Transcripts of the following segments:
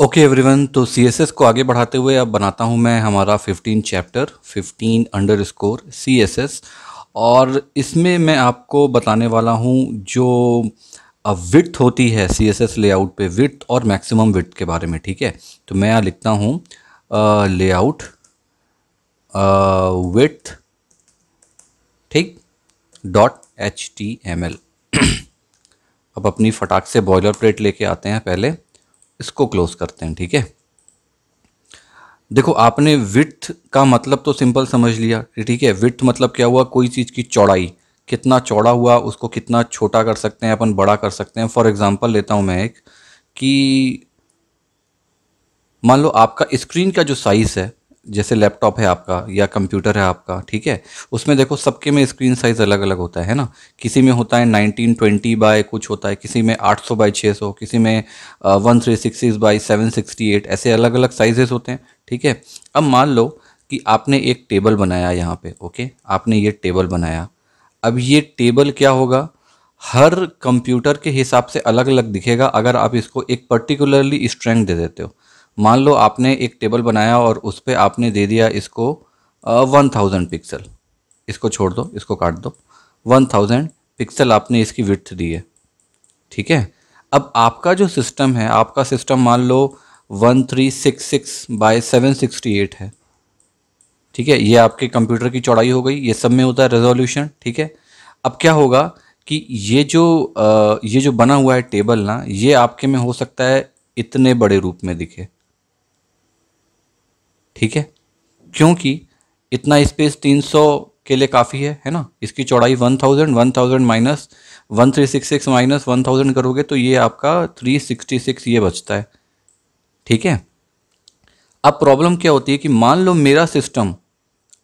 okay okay everyone तो CSS को आगे बढ़ाते हुए अब बनाता हूँ मैं हमारा 15 चैप्टर 15 अंडर स्कोर सी और इसमें मैं आपको बताने वाला हूँ जो विथ होती है सी एस एस लेआउट पे विथ और मैक्सिमम विथ के बारे में ठीक है तो मैं यहाँ लिखता हूँ लेआउट विथ ठीक dot H T M L अब अपनी फटाक से बॉयलर प्लेट लेके आते हैं पहले इसको क्लोज करते हैं ठीक है देखो आपने विथ का मतलब तो सिंपल समझ लिया ठीक है विथ मतलब क्या हुआ कोई चीज़ की चौड़ाई कितना चौड़ा हुआ उसको कितना छोटा कर सकते हैं अपन बड़ा कर सकते हैं फॉर एग्जांपल लेता हूं मैं एक कि मान लो आपका स्क्रीन का जो साइज़ है जैसे लैपटॉप है आपका या कंप्यूटर है आपका ठीक है उसमें देखो सबके में स्क्रीन साइज़ अलग अलग होता है ना किसी में होता है नाइनटीन ट्वेंटी बाय कुछ होता है किसी में आठ सौ बाई छः सौ किसी में one three six by seven sixty eight ऐसे अलग अलग साइजेस होते हैं ठीक है अब मान लो कि आपने एक टेबल बनाया यहाँ पे ओके आपने ये टेबल बनाया अब ये टेबल क्या होगा हर कंप्यूटर के हिसाब से अलग अलग दिखेगा अगर आप इसको एक पर्टिकुलरली स्ट्रेंथ दे देते हो मान लो आपने एक टेबल बनाया और उस पर आपने दे दिया इसको वन थाउजेंड पिक्सल इसको छोड़ दो इसको काट दो वन थाउजेंड पिक्सल आपने इसकी विथ दी है ठीक है अब आपका जो सिस्टम है आपका सिस्टम मान लो one three six six by seven sixty eight है ठीक है ये आपके कंप्यूटर की चौड़ाई हो गई ये सब में होता है रेजोल्यूशन ठीक है अब क्या होगा कि ये जो आ, ये जो बना हुआ है टेबल ना ये आपके में हो सकता है इतने बड़े रूप में दिखे ठीक है क्योंकि इतना स्पेस 300 के लिए काफ़ी है है ना इसकी चौड़ाई 1000 1000 माइनस 1366 माइनस 1000 करोगे तो ये आपका 366 ये बचता है ठीक है अब प्रॉब्लम क्या होती है कि मान लो मेरा सिस्टम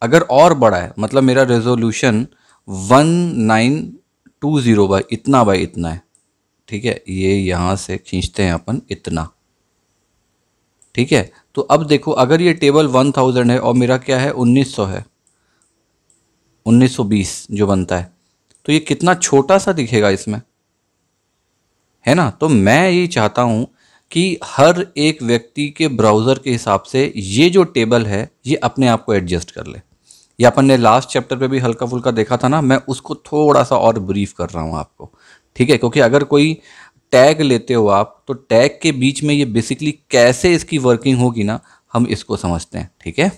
अगर और बड़ा है मतलब मेरा रेजोल्यूशन 1920 बाई इतना बाई इतना है ठीक है ये यहाँ से खींचते हैं अपन इतना ठीक है तो अब देखो अगर ये टेबल वन थाउजेंड है और मेरा क्या है उन्नीस सौ है उन्नीस सौ बीस जो बनता है तो ये कितना छोटा सा दिखेगा इसमें है ना तो मैं ये चाहता हूँ कि हर एक व्यक्ति के ब्राउज़र के हिसाब से ये जो टेबल है ये अपने आप को एडजस्ट कर ले ये अपन ने लास्ट चैप्टर पे भी हल्का फुल्का देखा था ना मैं उसको थोड़ा सा और ब्रीफ कर रहा हूँ आपको ठीक है क्योंकि अगर कोई टैग लेते हो आप तो टैग के बीच में ये बेसिकली कैसे इसकी वर्किंग होगी ना हम इसको समझते हैं ठीक है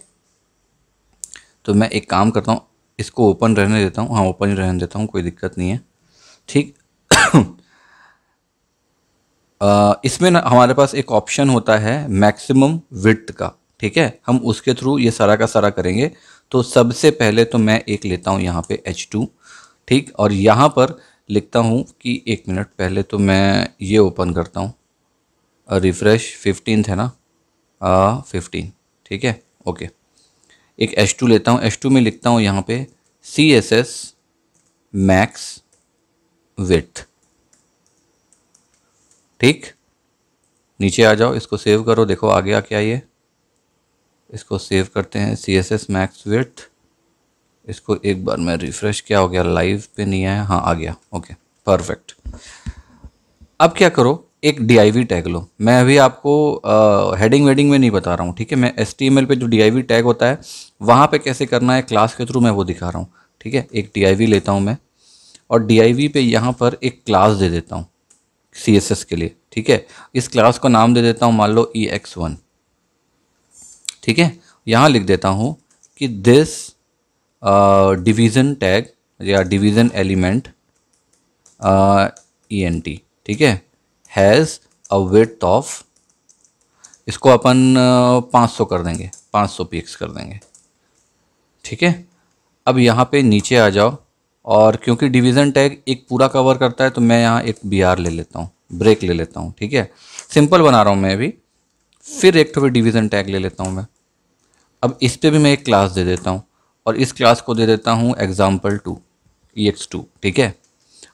तो मैं एक काम करता हूँ इसको ओपन रहने देता हूँ हाँ ओपन ही रहने देता हूँ कोई दिक्कत नहीं है ठीक इसमें ना हमारे पास एक ऑप्शन होता है मैक्सिमम विथ का ठीक है हम उसके थ्रू ये सारा का सारा करेंगे तो सबसे पहले तो मैं एक लेता हूँ यहाँ पे H2 ठीक और यहाँ पर लिखता हूँ कि एक मिनट पहले तो मैं ये ओपन करता हूँ रिफ़्रेश फिफ्टीन है ना फिफ्टीन ठीक है ओके एक एच टू लेता हूँ एच टू में लिखता हूँ यहाँ पे C S S max width ठीक नीचे आ जाओ इसको सेव करो देखो आगे आ क्या ये इसको सेव करते हैं C S S max width इसको एक बार मैं रिफ़्रेश किया हो गया लाइव पे नहीं आया हाँ आ गया ओके परफेक्ट अब क्या करो एक डी टैग लो मैं अभी आपको हेडिंग वेडिंग में नहीं बता रहा हूँ ठीक है मैं एस पे जो डी टैग होता है वहाँ पे कैसे करना है क्लास के थ्रू मैं वो दिखा रहा हूँ ठीक है एक डी लेता हूँ मैं और डी पे यहाँ पर एक क्लास दे देता हूँ सी के लिए ठीक है इस क्लास को नाम दे देता हूँ मान लो ई e ठीक है यहाँ लिख देता हूँ कि दिस डिवीज़न टैग या डिवीज़न एलिमेंट ई एन टी ठीक है हैज़ अ वेट ऑफ इसको अपन पाँच सौ कर देंगे पाँच सौ पी कर देंगे ठीक है अब यहाँ पे नीचे आ जाओ और क्योंकि डिवीज़न टैग एक पूरा कवर करता है तो मैं यहाँ एक बी आर ले लेता हूँ ब्रेक ले लेता हूँ ठीक है सिंपल बना रहा हूँ मैं अभी फिर एक तो डिवीज़न टैग ले लेता हूँ मैं अब इस पर भी मैं एक क्लास दे देता हूँ और इस क्लास को दे देता हूँ example two E X two ठीक है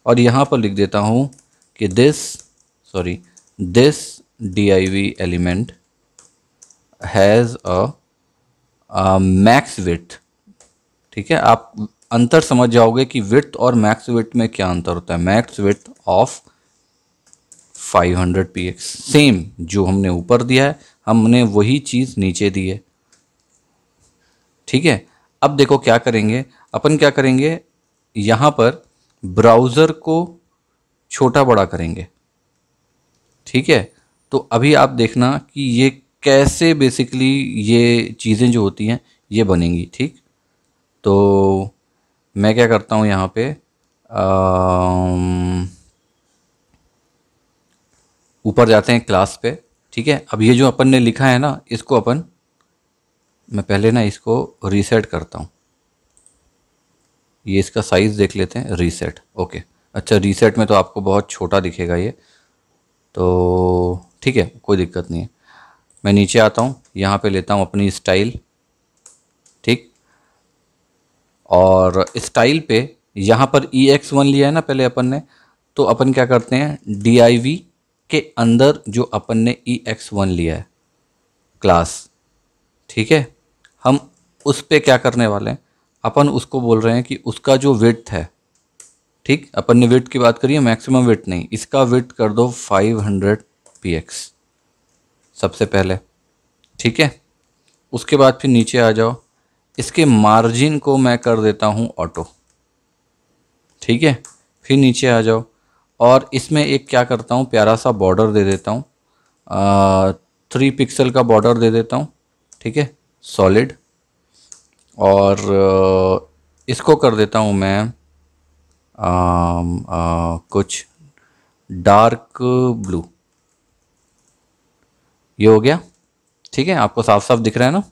और यहाँ पर लिख देता हूँ कि this sorry this D I V element has a max width ठीक है आप अंतर समझ जाओगे कि विथ और मैक्स विथ में क्या अंतर होता है max width of 500 hundred P X same जो हमने ऊपर दिया है हमने वही चीज़ नीचे दी है ठीक है अब देखो क्या करेंगे अपन क्या करेंगे यहाँ पर ब्राउज़र को छोटा बड़ा करेंगे ठीक है तो अभी आप देखना कि ये कैसे बेसिकली ये चीज़ें जो होती हैं ये बनेंगी ठीक तो मैं क्या करता हूँ यहाँ पे ऊपर जाते हैं क्लास पे ठीक है अब ये जो अपन ने लिखा है ना इसको अपन मैं पहले ना इसको रीसेट करता हूँ ये इसका साइज़ देख लेते हैं रीसेट ओके अच्छा रीसेट में तो आपको बहुत छोटा दिखेगा ये तो ठीक है कोई दिक्कत नहीं है मैं नीचे आता हूँ यहाँ पे लेता हूँ अपनी स्टाइल ठीक और स्टाइल पे यहाँ पर ई e एक्स वन लिया है ना पहले अपन ने तो अपन क्या करते हैं डी आई वी के अंदर जो अपन ने ई e एक्स वन लिया है क्लास ठीक है उस पर क्या करने वाले हैं अपन उसको बोल रहे हैं कि उसका जो वेट है ठीक अपन ने वेट की बात करी है मैक्सिमम वेट नहीं इसका वेट कर दो 500 हंड्रेड सबसे पहले ठीक है उसके बाद फिर नीचे आ जाओ इसके मार्जिन को मैं कर देता हूँ ऑटो ठीक है फिर नीचे आ जाओ और इसमें एक क्या करता हूँ प्यारा सा बॉर्डर दे देता हूँ थ्री पिक्सल का बॉर्डर दे देता हूँ ठीक है सॉलिड और इसको कर देता हूँ मैं आ, आ, कुछ डार्क ब्लू ये हो गया ठीक है आपको साफ साफ दिख रहा है ना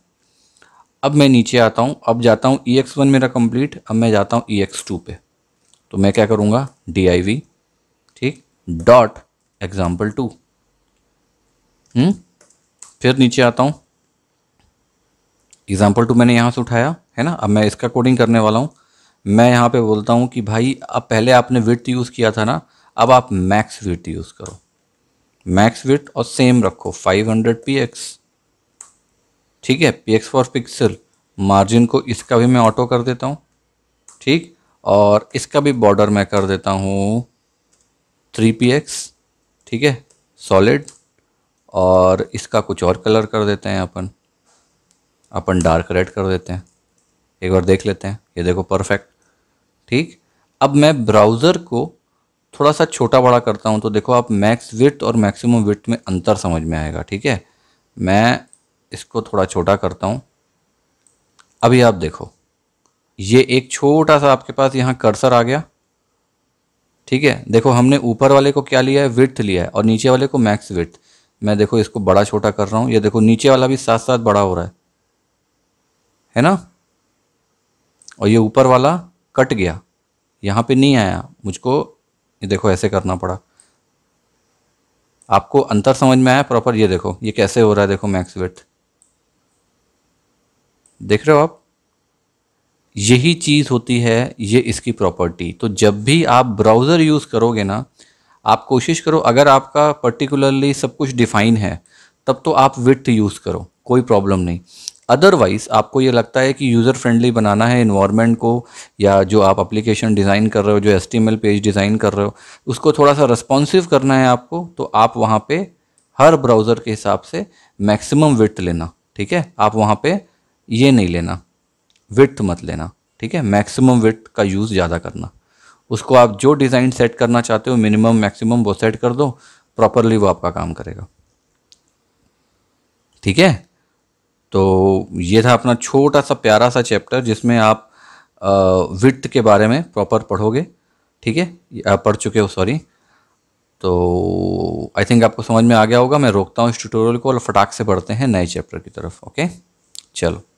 अब मैं नीचे आता हूँ अब जाता हूँ ई e एक्स वन मेरा कंप्लीट अब मैं जाता हूँ ई e एक्स टू पे तो मैं क्या करूँगा डी आई वी ठीक डॉट एग्ज़ाम्पल टू फिर नीचे आता हूँ एग्ज़ाम्पल टू तो मैंने यहाँ से उठाया है ना अब मैं इसका कोडिंग करने वाला हूँ मैं यहाँ पे बोलता हूँ कि भाई अब पहले आपने विथ यूज़ किया था ना अब आप मैक्स विथ यूज़ करो मैक्स विथ और सेम रखो 500 हंड्रेड पी एक्स ठीक है P X for pixel margin को इसका भी मैं ऑटो कर देता हूँ ठीक और इसका भी बॉर्डर मैं कर देता हूँ थ्री पी एक्स ठीक है सॉलिड और इसका कुछ और कलर कर देते हैं अपन अपन डार्क रेड कर देते हैं एक बार देख लेते हैं ये देखो परफेक्ट ठीक अब मैं ब्राउज़र को थोड़ा सा छोटा बड़ा करता हूँ तो देखो आप मैक्स विथ और मैक्सिमम विथ में अंतर समझ में आएगा ठीक है मैं इसको थोड़ा छोटा करता हूँ अभी आप देखो ये एक छोटा सा आपके पास यहाँ कर्सर आ गया ठीक है देखो हमने ऊपर वाले को क्या लिया है विथ लिया है और नीचे वाले को मैक्स विथ मैं देखो इसको बड़ा छोटा कर रहा हूँ ये देखो नीचे वाला भी साथ साथ बड़ा हो रहा है है ना और ये ऊपर वाला कट गया यहाँ पे नहीं आया मुझको ये देखो ऐसे करना पड़ा आपको अंतर समझ में आया प्रॉपर ये देखो ये कैसे हो रहा है देखो मैक्स विथ देख रहे हो आप यही चीज़ होती है ये इसकी प्रॉपर्टी तो जब भी आप ब्राउज़र यूज़ करोगे ना आप कोशिश करो अगर आपका पर्टिकुलरली सब कुछ डिफाइन है तब तो आप विथ यूज़ करो कोई प्रॉब्लम नहीं अदरवाइज़ आपको ये लगता है कि यूज़र फ्रेंडली बनाना है इन्वायरमेंट को या जो आप एप्लीकेशन डिज़ाइन कर रहे हो जो एस पेज डिज़ाइन कर रहे हो उसको थोड़ा सा रिस्पॉन्सिव करना है आपको तो आप वहाँ पर हर ब्राउज़र के हिसाब से मैक्सिमम विथ लेना ठीक है आप वहाँ पे ये नहीं लेना विथ मत लेना ठीक है मैक्सिमम विथ का यूज़ ज़्यादा करना उसको आप जो डिज़ाइन सेट करना चाहते हो मिनिमम मैक्सिमम वो सेट कर दो प्रॉपरली वो आपका काम करेगा ठीक है तो ये था अपना छोटा सा प्यारा सा चैप्टर जिसमें आप विथ के बारे में प्रॉपर पढ़ोगे ठीक है आप पढ़ चुके हो सॉरी तो आई थिंक आपको समझ में आ गया होगा मैं रोकता हूँ इस ट्यूटोरियल को और फटाक से पढ़ते हैं नए चैप्टर की तरफ ओके चलो